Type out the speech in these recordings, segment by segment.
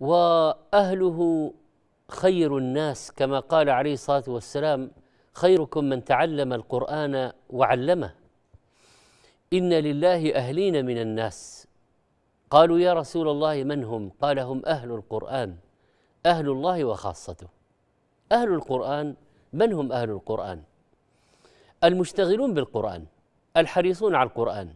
واهله خير الناس كما قال عليه الصلاه والسلام خيركم من تعلم القران وعلمه ان لله اهلين من الناس قالوا يا رسول الله من هم قال هم اهل القران اهل الله وخاصته اهل القران من هم اهل القران المشتغلون بالقران الحريصون على القران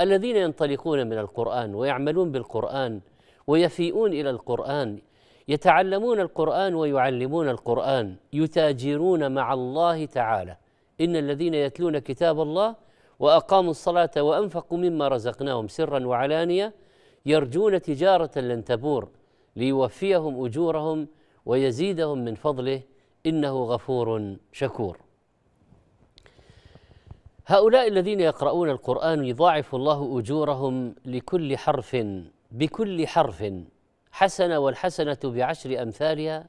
الذين ينطلقون من القران ويعملون بالقران ويفيئون الى القران يتعلمون القران ويعلمون القران يتاجرون مع الله تعالى ان الذين يتلون كتاب الله واقاموا الصلاه وانفقوا مما رزقناهم سرا وعلانيه يرجون تجاره لن تبور ليوفيهم اجورهم ويزيدهم من فضله انه غفور شكور هؤلاء الذين يقرؤون القرآن يضاعف الله أجورهم لكل حرف بكل حرف حسن والحسنة بعشر أمثالها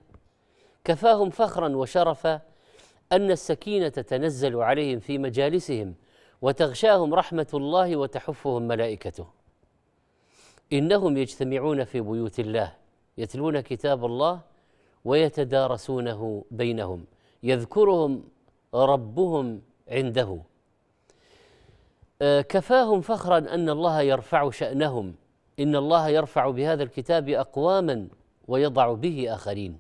كفاهم فخرا وشرفا أن السكينة تتنزل عليهم في مجالسهم وتغشاهم رحمة الله وتحفهم ملائكته إنهم يجتمعون في بيوت الله يتلون كتاب الله ويتدارسونه بينهم يذكرهم ربهم عنده آه، كفاهم فخرا أن الله يرفع شأنهم ان الله يرفع بهذا الكتاب اقواما ويضع به اخرين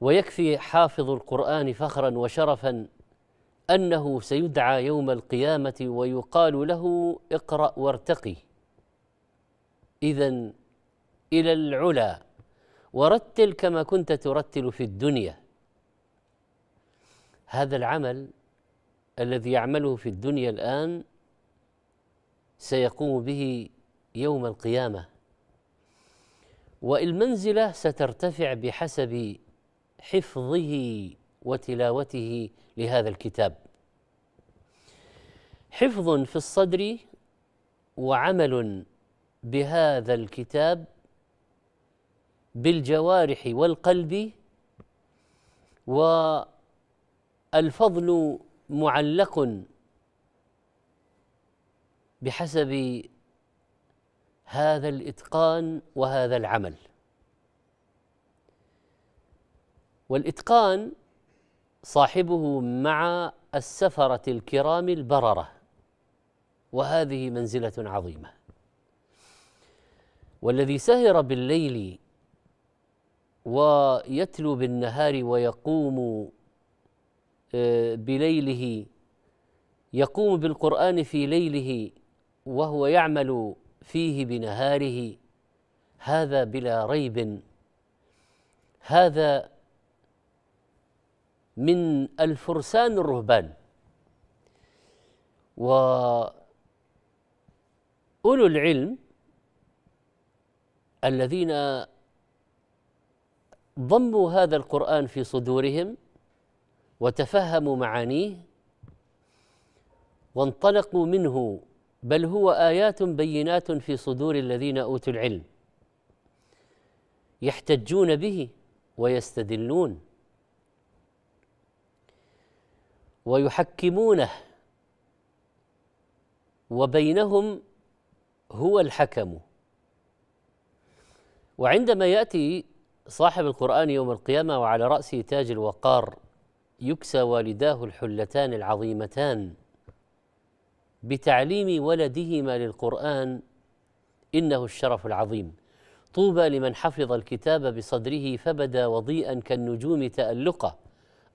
ويكفي حافظ القران فخرا وشرفا انه سيدعى يوم القيامه ويقال له اقرا وارتقي اذا الى العلا ورتل كما كنت ترتل في الدنيا هذا العمل الذي يعمله في الدنيا الان سيقوم به يوم القيامه والمنزله سترتفع بحسب حفظه وتلاوته لهذا الكتاب حفظ في الصدر وعمل بهذا الكتاب بالجوارح والقلب والفضل معلق بحسب هذا الاتقان وهذا العمل والاتقان صاحبه مع السفره الكرام البرره وهذه منزله عظيمه والذي سهر بالليل ويتلو بالنهار ويقوم آه، بليله يقوم بالقران في ليله وهو يعمل فيه بنهاره هذا بلا ريب هذا من الفرسان الرهبان وأولو العلم الذين ضموا هذا القرآن في صدورهم وتفهموا معانيه وانطلقوا منه بل هو ايات بينات في صدور الذين اوتوا العلم يحتجون به ويستدلون ويحكمونه وبينهم هو الحكم وعندما ياتي صاحب القران يوم القيامه وعلى راسه تاج الوقار يكسى والداه الحلتان العظيمتان بتعليم ولدهما للقرآن إنه الشرف العظيم طوبى لمن حفظ الكتاب بصدره فبدا وضيئا كالنجوم تالقا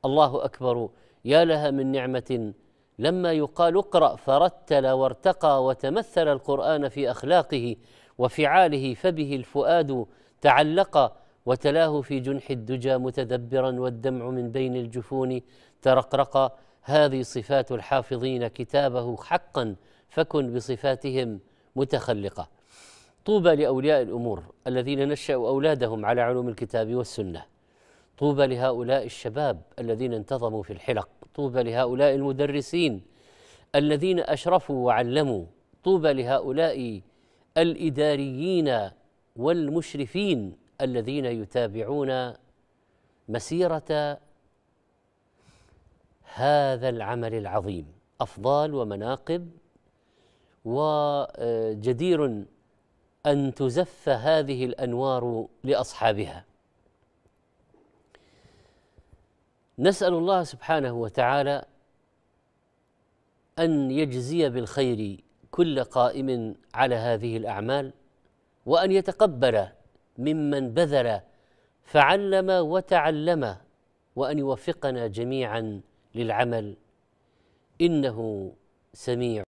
الله أكبر يا لها من نعمة لما يقال اقرأ فرتل وارتقى وتمثل القرآن في أخلاقه وفعاله فبه الفؤاد تعلق وتلاه في جنح الدجى متدبرا والدمع من بين الجفون ترقرقا هذه صفات الحافظين كتابه حقا فكن بصفاتهم متخلقه طوبى لاولياء الامور الذين نشأوا اولادهم على علوم الكتاب والسنه طوبى لهؤلاء الشباب الذين انتظموا في الحلق طوبى لهؤلاء المدرسين الذين اشرفوا وعلموا طوبى لهؤلاء الاداريين والمشرفين الذين يتابعون مسيره هذا العمل العظيم افضال ومناقب وجدير ان تزف هذه الانوار لاصحابها نسال الله سبحانه وتعالى ان يجزي بالخير كل قائم على هذه الاعمال وان يتقبل ممن بذل فعلم وتعلم وان يوفقنا جميعا للعمل انه سميع